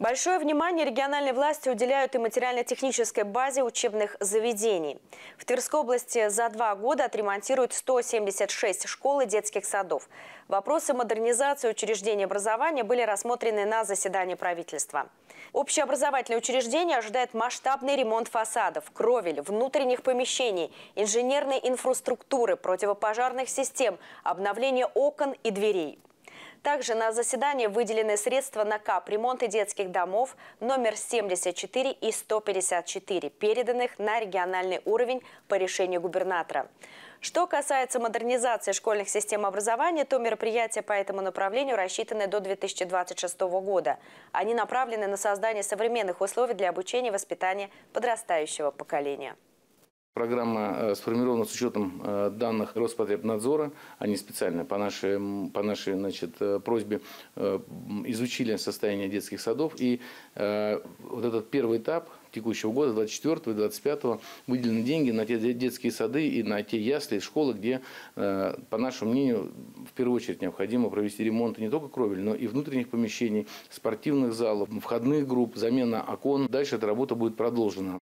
Большое внимание региональные власти уделяют и материально-технической базе учебных заведений. В Тверской области за два года отремонтируют 176 школ и детских садов. Вопросы модернизации учреждений образования были рассмотрены на заседании правительства. Общеобразовательное учреждение ожидает масштабный ремонт фасадов, кровель, внутренних помещений, инженерной инфраструктуры, противопожарных систем, обновление окон и дверей. Также на заседание выделены средства на капремонты детских домов номер 74 и 154, переданных на региональный уровень по решению губернатора. Что касается модернизации школьных систем образования, то мероприятия по этому направлению рассчитаны до 2026 года. Они направлены на создание современных условий для обучения и воспитания подрастающего поколения. Программа э, сформирована с учетом э, данных Роспотребнадзора. Они специально по нашей, по нашей значит, э, просьбе изучили состояние детских садов. И вот этот первый этап текущего года, 24 и 25 выделены деньги на те детские сады и на те ясли, школы, где, по нашему мнению, в первую очередь необходимо провести ремонт не только кровель, но и внутренних помещений, спортивных залов, входных групп, замена окон. Дальше эта работа будет продолжена.